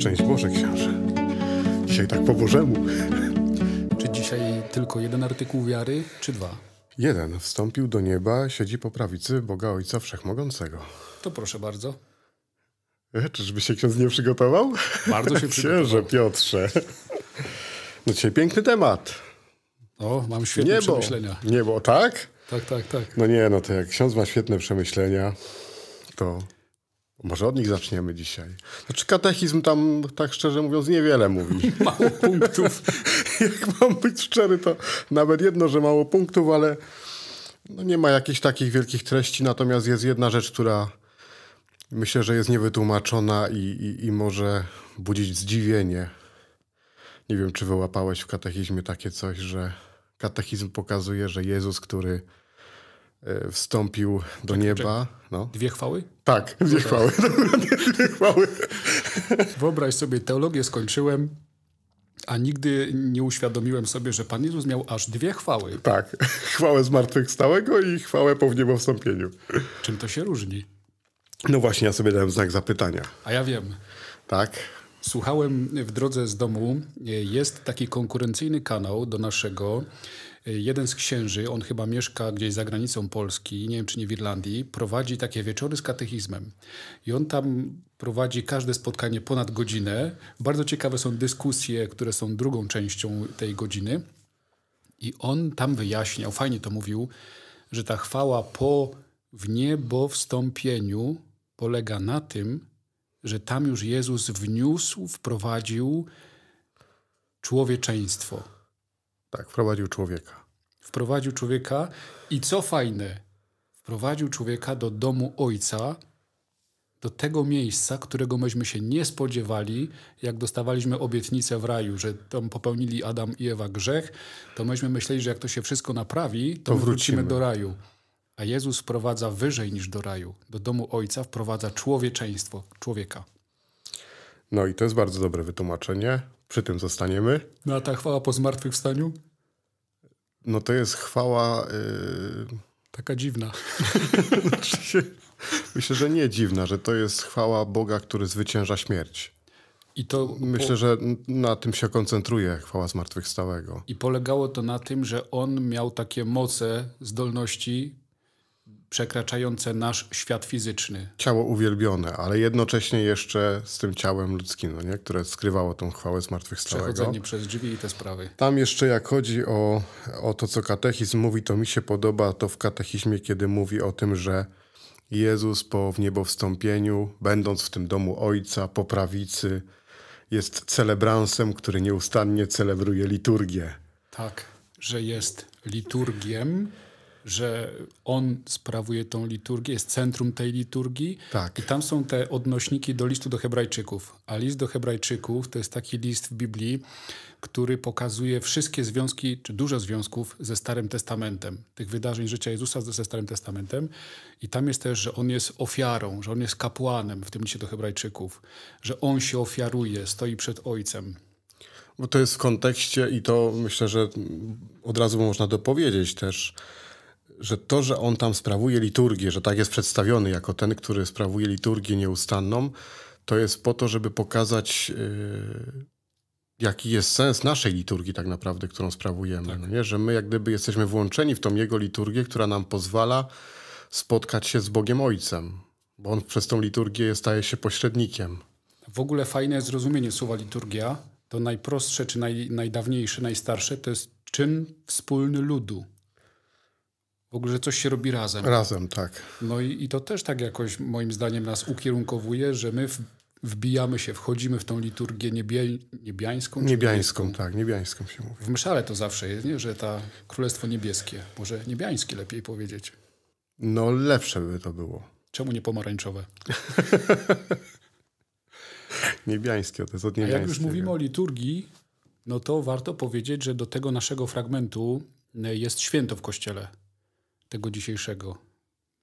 Szczęść Boże, książę. Dzisiaj tak po Bożemu. Czy dzisiaj tylko jeden artykuł wiary, czy dwa? Jeden. Wstąpił do nieba, siedzi po prawicy Boga Ojca Wszechmogącego. To proszę bardzo. E, czyżby się ksiądz nie przygotował? Bardzo się przygotował. Księże Piotrze. No dzisiaj piękny temat. O, mam świetne niebo. przemyślenia. Niebo, tak? Tak, tak, tak. No nie, no to jak ksiądz ma świetne przemyślenia, to może od nich zaczniemy dzisiaj. Znaczy katechizm tam, tak szczerze mówiąc, niewiele mówi. Mało punktów. Jak mam być szczery, to nawet jedno, że mało punktów, ale no nie ma jakichś takich wielkich treści. Natomiast jest jedna rzecz, która myślę, że jest niewytłumaczona i, i, i może budzić zdziwienie. Nie wiem, czy wyłapałeś w katechizmie takie coś, że katechizm pokazuje, że Jezus, który E, wstąpił do nieba. No. Dwie chwały? Tak, dwie chwały. dwie chwały. Wyobraź sobie, teologię skończyłem, a nigdy nie uświadomiłem sobie, że Pan Jezus miał aż dwie chwały. Tak, chwałę zmartwychwstałego i chwałę po wniebowstąpieniu. Czym to się różni? No właśnie, ja sobie dałem znak zapytania. A ja wiem. Tak. Słuchałem w drodze z domu, e, jest taki konkurencyjny kanał do naszego, jeden z księży, on chyba mieszka gdzieś za granicą Polski, nie wiem czy nie w Irlandii, prowadzi takie wieczory z katechizmem. I on tam prowadzi każde spotkanie ponad godzinę. Bardzo ciekawe są dyskusje, które są drugą częścią tej godziny. I on tam wyjaśniał, fajnie to mówił, że ta chwała po w niebo wstąpieniu polega na tym, że tam już Jezus wniósł, wprowadził człowieczeństwo tak, wprowadził człowieka. Wprowadził człowieka i co fajne, wprowadził człowieka do domu ojca, do tego miejsca, którego myśmy się nie spodziewali, jak dostawaliśmy obietnicę w raju, że tam popełnili Adam i Ewa grzech, to myśmy myśleli, że jak to się wszystko naprawi, to, to wrócimy. do raju. A Jezus wprowadza wyżej niż do raju. Do domu Ojca wprowadza człowieczeństwo, człowieka. No i to jest bardzo dobre wytłumaczenie. Przy tym zostaniemy. No a ta chwała po zmartwychwstaniu? No to jest chwała... Y, Taka dziwna. Myślę, że nie dziwna, że to jest chwała Boga, który zwycięża śmierć. I to Myślę, że na tym się koncentruje chwała zmartwychwstałego. I polegało to na tym, że on miał takie moce, zdolności przekraczające nasz świat fizyczny. Ciało uwielbione, ale jednocześnie jeszcze z tym ciałem ludzkim, no nie? które skrywało tą chwałę zmartwychwstałego. Przechodzenie przez drzwi i te sprawy. Tam jeszcze jak chodzi o, o to, co katechizm mówi, to mi się podoba to w katechizmie, kiedy mówi o tym, że Jezus po wniebowstąpieniu, będąc w tym domu Ojca, po prawicy, jest celebransem, który nieustannie celebruje liturgię. Tak, że jest liturgiem, że on sprawuje tą liturgię, jest centrum tej liturgii. Tak. I tam są te odnośniki do listu do Hebrajczyków. A list do Hebrajczyków to jest taki list w Biblii, który pokazuje wszystkie związki, czy dużo związków ze Starym Testamentem, tych wydarzeń życia Jezusa ze Starym Testamentem. I tam jest też, że on jest ofiarą, że on jest kapłanem w tym liście do Hebrajczyków, że on się ofiaruje, stoi przed Ojcem. Bo to jest w kontekście i to myślę, że od razu można dopowiedzieć też że to, że on tam sprawuje liturgię, że tak jest przedstawiony jako ten, który sprawuje liturgię nieustanną, to jest po to, żeby pokazać, yy, jaki jest sens naszej liturgii tak naprawdę, którą sprawujemy. Tak. No nie? Że my jak gdyby jesteśmy włączeni w tą jego liturgię, która nam pozwala spotkać się z Bogiem Ojcem, bo on przez tą liturgię staje się pośrednikiem. W ogóle fajne jest zrozumienie słowa liturgia. To najprostsze, czy naj, najdawniejsze, najstarsze to jest czyn wspólny ludu. W ogóle, że coś się robi razem. Razem, tak. No i, i to też tak jakoś moim zdaniem nas ukierunkowuje, że my wbijamy się, wchodzimy w tą liturgię niebie, niebiańską. Niebiańską, niebieską? tak, niebiańską się mówi. W mszale to zawsze jest, nie? że ta Królestwo Niebieskie, może niebiańskie lepiej powiedzieć. No lepsze by to było. Czemu nie pomarańczowe? niebiańskie, to jest od niebiańskie. A jak już mówimy o liturgii, no to warto powiedzieć, że do tego naszego fragmentu e, jest święto w Kościele tego dzisiejszego.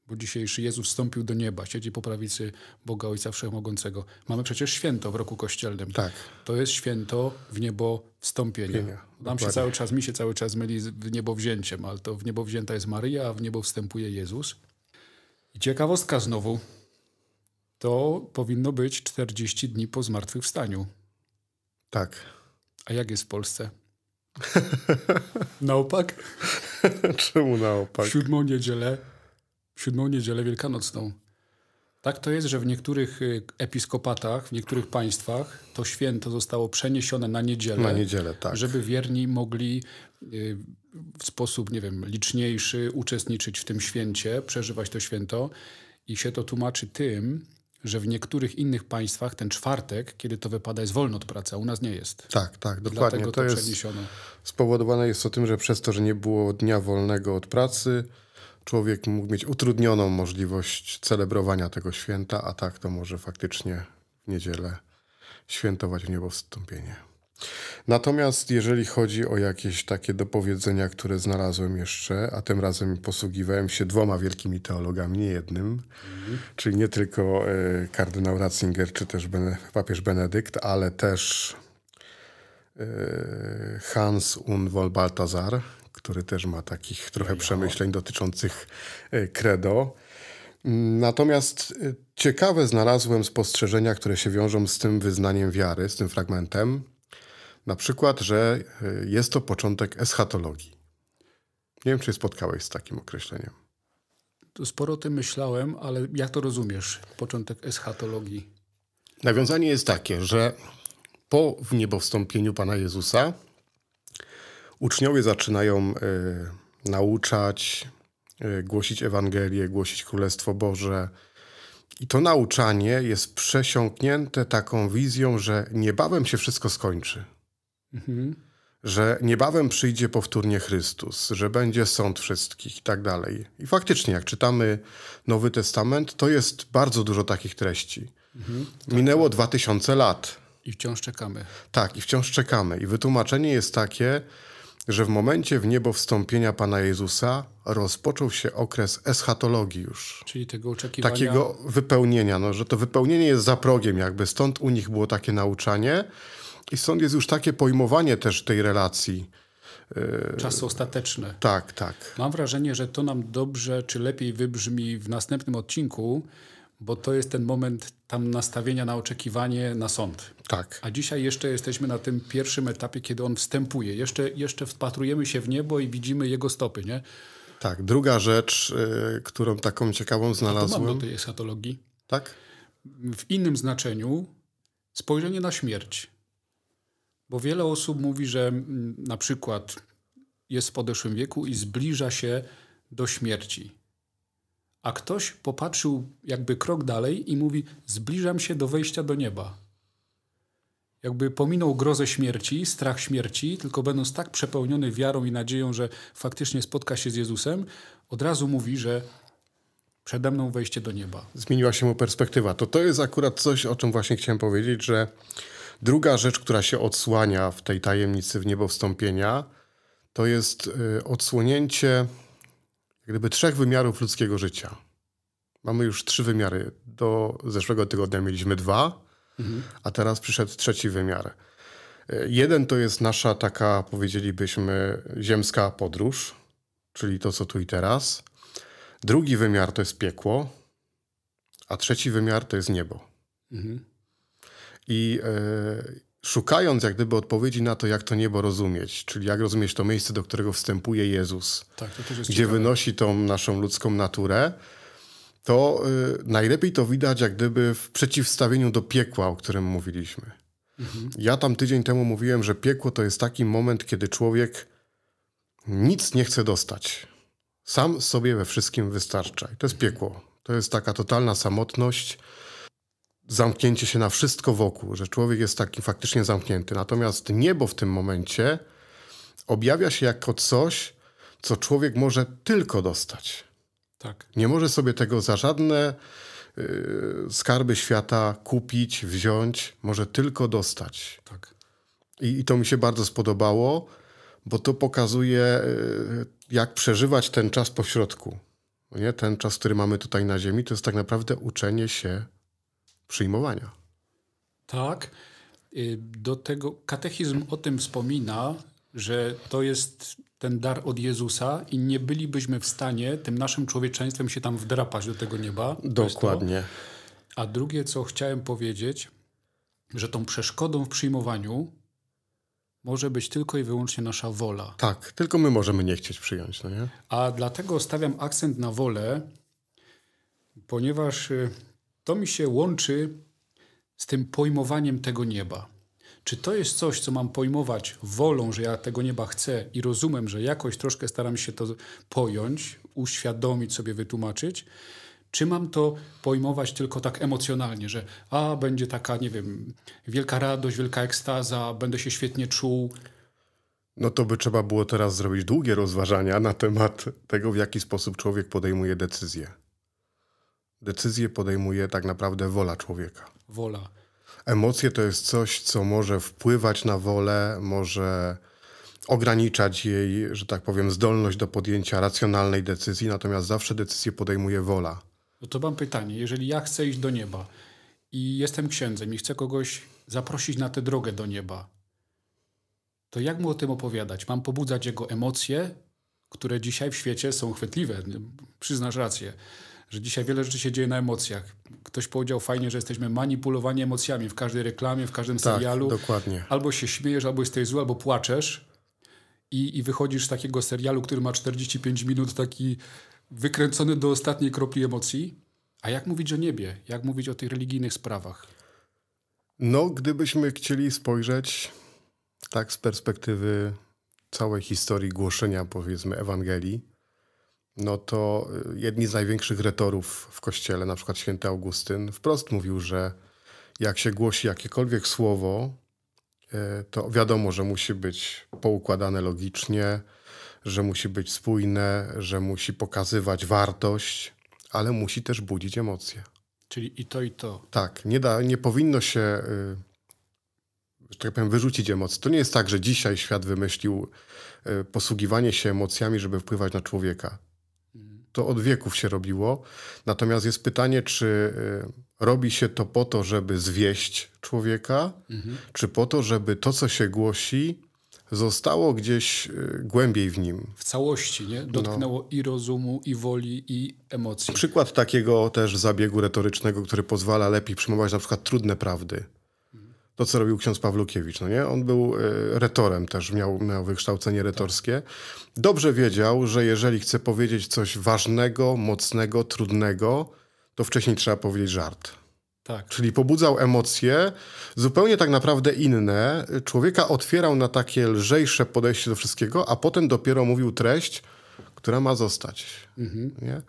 Bo dzisiejszy Jezus wstąpił do nieba, siedzi po prawicy Boga Ojca Wszechmogącego. Mamy przecież święto w roku kościelnym. Tak. To jest święto w niebo wstąpienia. Nam się cały czas, mi się cały czas myli z wzięciem, ale to w niebo wzięta jest Maryja, a w niebo wstępuje Jezus. I ciekawostka znowu. To powinno być 40 dni po zmartwychwstaniu. Tak. A jak jest w Polsce? na opak? Czemu na opak? W siódmą niedzielę, w siódmą niedzielę wielkanocną. Tak to jest, że w niektórych y, episkopatach, w niektórych państwach to święto zostało przeniesione na niedzielę. Na niedzielę, tak. Żeby wierni mogli y, w sposób, nie wiem, liczniejszy uczestniczyć w tym święcie, przeżywać to święto. I się to tłumaczy tym, że w niektórych innych państwach ten czwartek, kiedy to wypada, jest wolno od pracy, a u nas nie jest. Tak, tak, dokładnie. Dlatego to, jest przeniesiono. spowodowane jest to tym, że przez to, że nie było dnia wolnego od pracy, człowiek mógł mieć utrudnioną możliwość celebrowania tego święta, a tak to może faktycznie w niedzielę świętować w niebo wstąpienie. Natomiast jeżeli chodzi o jakieś takie dopowiedzenia, które znalazłem jeszcze, a tym razem posługiwałem się dwoma wielkimi teologami, nie jednym, mhm. czyli nie tylko y, kardynał Ratzinger czy też Bene, papież Benedykt, ale też y, Hans Unwol Baltazar, który też ma takich trochę przemyśleń dotyczących y, credo. Natomiast ciekawe znalazłem spostrzeżenia, które się wiążą z tym wyznaniem wiary, z tym fragmentem. Na przykład, że e, jest to początek eschatologii. Nie wiem, czy się spotkałeś z takim określeniem. Sporo o tym myślałem, ale jak to rozumiesz, początek eschatologii? Nawiązanie jest takie, że po wniebowstąpieniu Pana Jezusa uczniowie zaczynają y, nauczać, y, głosić Ewangelię, głosić Królestwo Boże. I to nauczanie jest przesiąknięte taką wizją, że niebawem się wszystko skończy. Mhm. Że niebawem przyjdzie powtórnie Chrystus, że będzie sąd wszystkich i tak dalej. I faktycznie, jak czytamy Nowy Testament, to jest bardzo dużo takich treści. Mhm. Tak. Minęło dwa tysiące lat. I wciąż czekamy. Tak, i wciąż czekamy. I wytłumaczenie jest takie, że w momencie w niebo wstąpienia Pana Jezusa rozpoczął się okres eschatologii już. Czyli tego oczekiwania. Takiego wypełnienia, no, że to wypełnienie jest za progiem jakby. Stąd u nich było takie nauczanie, i stąd jest już takie pojmowanie też tej relacji. E, czasu ostateczne. Tak, tak. Mam wrażenie, że to nam dobrze czy lepiej wybrzmi w następnym odcinku, bo to jest ten moment tam nastawienia na oczekiwanie na sąd. Tak. A dzisiaj jeszcze jesteśmy na tym pierwszym etapie, kiedy on wstępuje. Jeszcze, jeszcze wpatrujemy się w niebo i widzimy jego stopy, nie? Tak. Druga rzecz, y, którą taką ciekawą znalazłem. mam do tej eschatologii. Tak? W innym znaczeniu spojrzenie na śmierć. Bo wiele osób mówi, że mm, na przykład jest w podeszłym wieku i zbliża się do śmierci. A ktoś popatrzył jakby krok dalej i mówi: Zbliżam się do wejścia do nieba. Jakby pominął grozę śmierci, strach śmierci, tylko będąc tak przepełniony wiarą i nadzieją, że faktycznie spotka się z Jezusem, od razu mówi, że przede mną wejście do nieba. Zmieniła się mu perspektywa. To to jest akurat coś, o czym właśnie chciałem powiedzieć, że Druga rzecz, która się odsłania w tej tajemnicy w niebo wstąpienia, to jest y, odsłonięcie gdyby trzech wymiarów ludzkiego życia. Mamy już trzy wymiary. Do zeszłego tygodnia mieliśmy dwa, mhm. a teraz przyszedł trzeci wymiar. Y, jeden to jest nasza taka, powiedzielibyśmy, ziemska podróż, czyli to, co tu i teraz. Drugi wymiar to jest piekło, a trzeci wymiar to jest niebo. Mhm. I e, szukając jak gdyby odpowiedzi na to, jak to niebo rozumieć, czyli jak rozumieć to miejsce, do którego wstępuje Jezus, tak, gdzie ciekawe. wynosi tą naszą ludzką naturę, to e, najlepiej to widać jak gdyby w przeciwstawieniu do piekła, o którym mówiliśmy. Mhm. Ja tam tydzień temu mówiłem, że piekło to jest taki moment, kiedy człowiek nic nie chce dostać. Sam sobie we wszystkim wystarcza. I to jest piekło. To jest taka totalna samotność, zamknięcie się na wszystko wokół, że człowiek jest taki faktycznie zamknięty. Natomiast niebo w tym momencie objawia się jako coś, co człowiek może tylko dostać. Tak. Nie może sobie tego za żadne yy, skarby świata kupić, wziąć, może tylko dostać. Tak. I, I, to mi się bardzo spodobało, bo to pokazuje, yy, jak przeżywać ten czas pośrodku. Nie? Ten czas, który mamy tutaj na Ziemi, to jest tak naprawdę uczenie się przyjmowania. Tak. Y, do tego katechizm o tym wspomina, że to jest ten dar od Jezusa i nie bylibyśmy w stanie tym naszym człowieczeństwem się tam wdrapać do tego nieba. Dokładnie. A drugie, co chciałem powiedzieć, że tą przeszkodą w przyjmowaniu może być tylko i wyłącznie nasza wola. Tak, tylko my możemy nie chcieć przyjąć, no nie? A dlatego stawiam akcent na wolę, ponieważ y, to mi się łączy z tym pojmowaniem tego nieba. Czy to jest coś, co mam pojmować wolą, że ja tego nieba chcę i rozumiem, że jakoś troszkę staram się to pojąć, uświadomić sobie, wytłumaczyć? Czy mam to pojmować tylko tak emocjonalnie, że a będzie taka, nie wiem, wielka radość, wielka ekstaza, będę się świetnie czuł? No to by trzeba było teraz zrobić długie rozważania na temat tego, w jaki sposób człowiek podejmuje decyzje decyzję podejmuje tak naprawdę wola człowieka. Wola. Emocje to jest coś, co może wpływać na wolę, może ograniczać jej, że tak powiem, zdolność do podjęcia racjonalnej decyzji, natomiast zawsze decyzję podejmuje wola. No to mam pytanie. Jeżeli ja chcę iść do nieba i jestem księdzem i chcę kogoś zaprosić na tę drogę do nieba, to jak mu o tym opowiadać? Mam pobudzać jego emocje, które dzisiaj w świecie są chwytliwe, przyznasz rację że dzisiaj wiele rzeczy się dzieje na emocjach. Ktoś powiedział fajnie, że jesteśmy manipulowani emocjami w każdej reklamie, w każdym tak, serialu. dokładnie. Albo się śmiejesz, albo jesteś zły, albo płaczesz i, i wychodzisz z takiego serialu, który ma 45 minut, taki wykręcony do ostatniej kropli emocji. A jak mówić o niebie? Jak mówić o tych religijnych sprawach? No, gdybyśmy chcieli spojrzeć tak z perspektywy całej historii głoszenia, powiedzmy, Ewangelii, no to y, jedni z największych retorów w kościele, na przykład święty Augustyn, wprost mówił, że jak się głosi jakiekolwiek słowo, y, to wiadomo, że musi być poukładane logicznie, że musi być spójne, że musi pokazywać wartość, ale musi też budzić emocje. Czyli i to, i to. Tak, nie, da, nie powinno się, y, że tak powiem, wyrzucić emocji. To nie jest tak, że dzisiaj świat wymyślił posługiwanie się emocjami, żeby wpływać na człowieka to od wieków się robiło. Natomiast jest pytanie, czy y, robi się to po to, żeby zwieść człowieka, mhm. czy po to, żeby to, co się głosi, zostało gdzieś y, głębiej w nim. W całości, nie? No. Dotknęło no. i rozumu, i woli, i emocji. Przykład takiego też zabiegu retorycznego, który pozwala lepiej przyjmować na przykład trudne prawdy to, co robił ksiądz Pawlukiewicz. No nie? On był e, retorem też, miał, miał wykształcenie retorskie. Dobrze wiedział, że jeżeli chce powiedzieć coś ważnego, mocnego, trudnego, to wcześniej trzeba powiedzieć żart. Tak. Czyli pobudzał emocje zupełnie tak naprawdę inne. Człowieka otwierał na takie lżejsze podejście do wszystkiego, a potem dopiero mówił treść, która ma zostać. Mhm. Nie?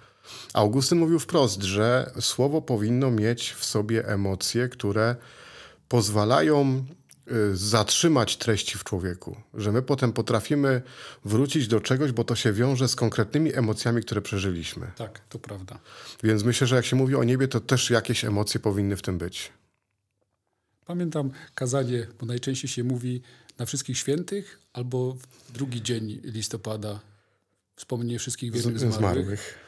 Augustyn mówił wprost, że słowo powinno mieć w sobie emocje, które pozwalają y, zatrzymać treści w człowieku, że my potem potrafimy wrócić do czegoś, bo to się wiąże z konkretnymi emocjami, które przeżyliśmy. Tak, to prawda. Więc myślę, że jak się mówi o niebie, to też jakieś emocje powinny w tym być. Pamiętam kazanie, bo najczęściej się mówi na wszystkich świętych albo w drugi dzień listopada wspomnienie wszystkich wiernych zmarłych. zmarłych.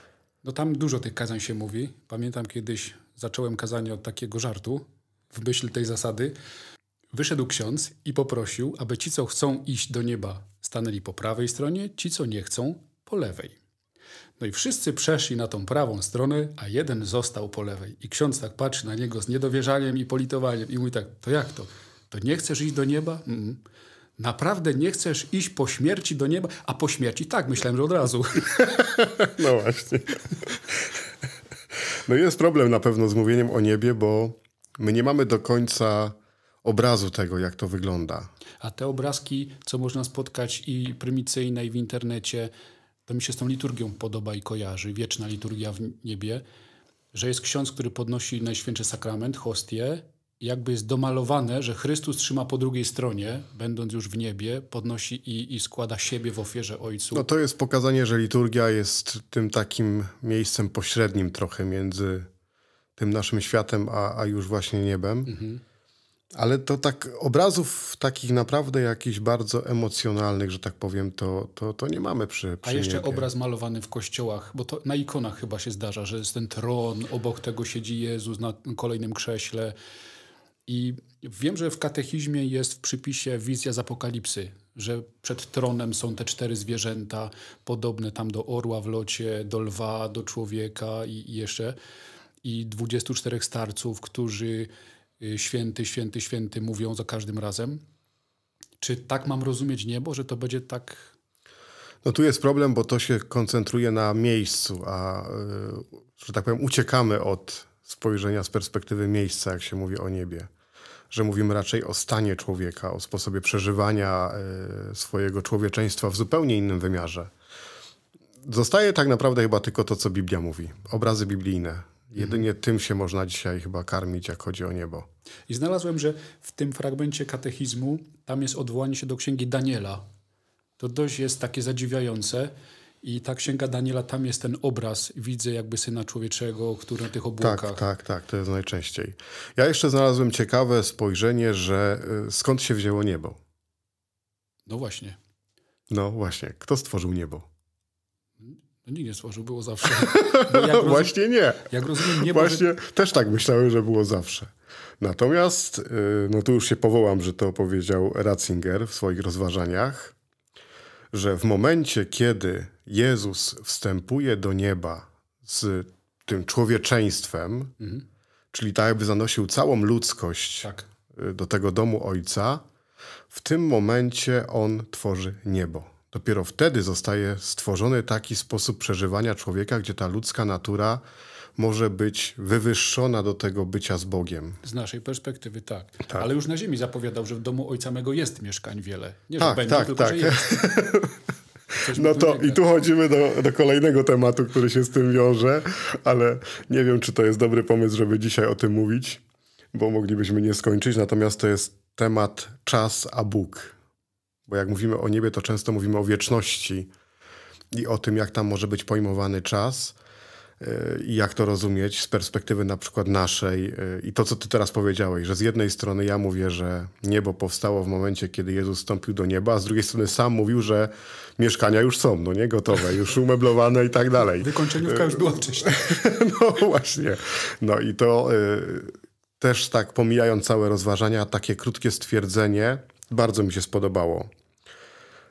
No tam dużo tych kazań się mówi. Pamiętam kiedyś zacząłem kazanie od takiego żartu, w myśl tej zasady, wyszedł ksiądz i poprosił, aby ci, co chcą iść do nieba, stanęli po prawej stronie, ci, co nie chcą, po lewej. No i wszyscy przeszli na tą prawą stronę, a jeden został po lewej. I ksiądz tak patrzy na niego z niedowierzaniem i politowaniem i mówi tak, to jak to? To nie chcesz iść do nieba? Mm. Naprawdę nie chcesz iść po śmierci do nieba? A po śmierci tak, myślałem, że od razu. No właśnie. No jest problem na pewno z mówieniem o niebie, bo my nie mamy do końca obrazu tego, jak to wygląda. A te obrazki, co można spotkać i prymicyjne, i w internecie, to mi się z tą liturgią podoba i kojarzy, wieczna liturgia w niebie, że jest ksiądz, który podnosi Najświętszy Sakrament, hostię, jakby jest domalowane, że Chrystus trzyma po drugiej stronie, będąc już w niebie, podnosi i, i składa siebie w ofierze Ojcu. No to jest pokazanie, że liturgia jest tym takim miejscem pośrednim trochę między tym naszym światem, a, a już właśnie niebem. Mhm. Ale to tak obrazów takich naprawdę jakichś bardzo emocjonalnych, że tak powiem, to, to, to nie mamy przy, przy A jeszcze niebie. obraz malowany w kościołach, bo to na ikonach chyba się zdarza, że jest ten tron, obok tego siedzi Jezus na kolejnym krześle. I wiem, że w katechizmie jest w przypisie wizja z apokalipsy, że przed tronem są te cztery zwierzęta podobne tam do orła w locie, do lwa, do człowieka i, i jeszcze i 24 starców, którzy y, święty, święty, święty mówią za każdym razem. Czy tak mam rozumieć niebo, że to będzie tak? No tu jest problem, bo to się koncentruje na miejscu, a y, że tak powiem, uciekamy od spojrzenia z perspektywy miejsca, jak się mówi o niebie. Że mówimy raczej o stanie człowieka, o sposobie przeżywania y, swojego człowieczeństwa w zupełnie innym wymiarze. Zostaje tak naprawdę chyba tylko to, co Biblia mówi, obrazy biblijne Jedynie tym się można dzisiaj chyba karmić, jak chodzi o niebo. I znalazłem, że w tym fragmencie katechizmu tam jest odwołanie się do księgi Daniela. To dość jest takie zadziwiające. I ta księga Daniela, tam jest ten obraz, widzę jakby syna człowieczego, który na tych obłokach. Tak, tak, tak, to jest najczęściej. Ja jeszcze znalazłem ciekawe spojrzenie, że y, skąd się wzięło niebo? No właśnie. No właśnie, kto stworzył niebo? No nikt nie stworzył, było zawsze. Właśnie nie. Jak rozumiem, nie Właśnie też tak myślałem, że było zawsze. Natomiast, y, no tu już się powołam, że to powiedział Ratzinger w swoich rozważaniach, że w momencie, kiedy Jezus wstępuje do nieba z tym człowieczeństwem, mhm. czyli tak jakby zanosił całą ludzkość tak. Y, do tego domu Ojca, w tym momencie On tworzy niebo. Dopiero wtedy zostaje stworzony taki sposób przeżywania człowieka, gdzie ta ludzka natura może być wywyższona do tego bycia z Bogiem. Z naszej perspektywy tak. tak. Ale już na ziemi zapowiadał, że w domu ojca mego jest mieszkań wiele. Nie, tak, że będzie, tak, tylko tak. że jest. no to i tu chodzimy do, do, kolejnego tematu, który się z tym wiąże, ale nie wiem, czy to jest dobry pomysł, żeby dzisiaj o tym mówić, bo moglibyśmy nie skończyć. Natomiast to jest temat czas a Bóg. Bo jak mówimy o niebie, to często mówimy o wieczności i o tym, jak tam może być pojmowany czas e, i jak to rozumieć z perspektywy na przykład naszej e, i to, co ty teraz powiedziałeś, że z jednej strony ja mówię, że niebo powstało w momencie, kiedy Jezus wstąpił do nieba, a z drugiej strony sam mówił, że mieszkania już są, no nie gotowe, już umeblowane i tak dalej. Wykończeniówka już była wcześniej. No właśnie. No i to e, też tak pomijając całe rozważania, takie krótkie stwierdzenie bardzo mi się spodobało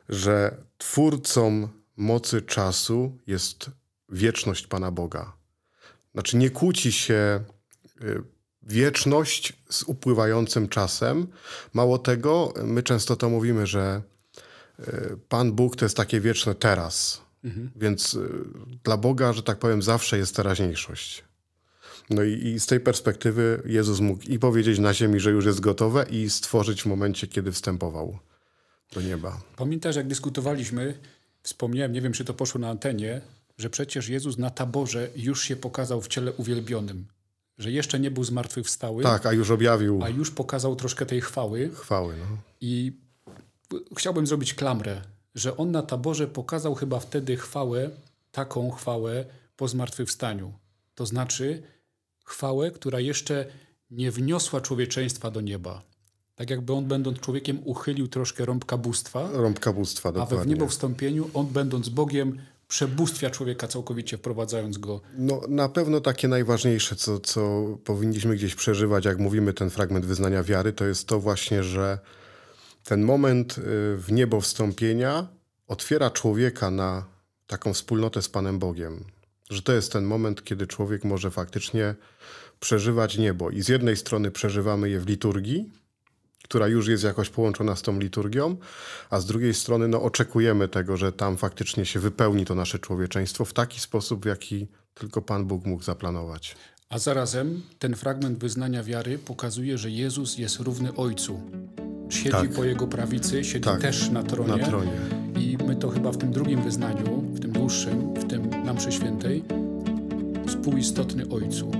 że twórcą mocy czasu jest wieczność Pana Boga. Znaczy nie kłóci się y, wieczność z upływającym czasem. Mało tego, my często to mówimy, że y, Pan Bóg to jest takie wieczne teraz. Mhm. Więc y, dla Boga, że tak powiem, zawsze jest teraźniejszość. No i, i, z tej perspektywy Jezus mógł i powiedzieć na ziemi, że już jest gotowe, i stworzyć w momencie, kiedy wstępował do nieba. Pamiętasz, jak dyskutowaliśmy, wspomniałem, nie wiem, czy to poszło na antenie, że przecież Jezus na taborze już się pokazał w ciele uwielbionym. Że jeszcze nie był zmartwychwstały. Tak, a już objawił. A już pokazał troszkę tej chwały. Chwały, no. I chciałbym zrobić klamrę, że on na taborze pokazał chyba wtedy chwałę, taką chwałę po zmartwychwstaniu. To znaczy chwałę, która jeszcze nie wniosła człowieczeństwa do nieba. Tak jakby on będąc człowiekiem uchylił troszkę rąbka bóstwa. Rąbka bóstwa, dokładnie. A we wstąpieniu on będąc Bogiem przebóstwia człowieka całkowicie, wprowadzając go. No na pewno takie najważniejsze, co, co powinniśmy gdzieś przeżywać, jak mówimy ten fragment wyznania wiary, to jest to właśnie, że ten moment y, w niebo wstąpienia otwiera człowieka na taką wspólnotę z Panem Bogiem. Że to jest ten moment, kiedy człowiek może faktycznie przeżywać niebo. I z jednej strony przeżywamy je w liturgii, która już jest jakoś połączona z tą liturgią, a z drugiej strony no, oczekujemy tego, że tam faktycznie się wypełni to nasze człowieczeństwo w taki sposób, w jaki tylko Pan Bóg mógł zaplanować. A zarazem ten fragment wyznania wiary pokazuje, że Jezus jest równy Ojcu. Siedzi tak. po jego prawicy, siedzi tak. też na tronie. na tronie. I my to chyba w tym drugim wyznaniu, w tym dłuższym, w tym nam mszy świętej, współistotny Ojcu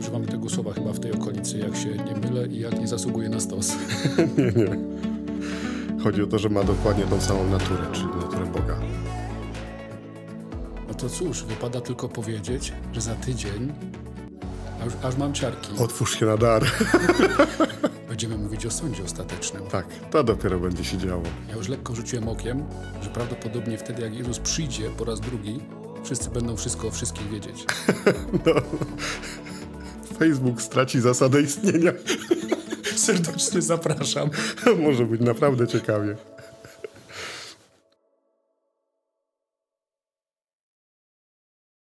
używamy tego słowa chyba w tej okolicy, jak się nie mylę i jak nie zasługuje na stos. nie, nie. Chodzi o to, że ma dokładnie tą samą naturę, czyli naturę Boga. No to cóż, wypada tylko powiedzieć, że za tydzień, aż, aż mam ciarki. Otwórz się na dar. Będziemy mówić o sądzie ostatecznym. Tak, to dopiero będzie się działo. Ja już lekko rzuciłem okiem, że prawdopodobnie wtedy, jak Jezus przyjdzie po raz drugi, wszyscy będą wszystko o wszystkich wiedzieć. no. Facebook straci zasadę istnienia. Serdecznie zapraszam. Może być naprawdę ciekawie.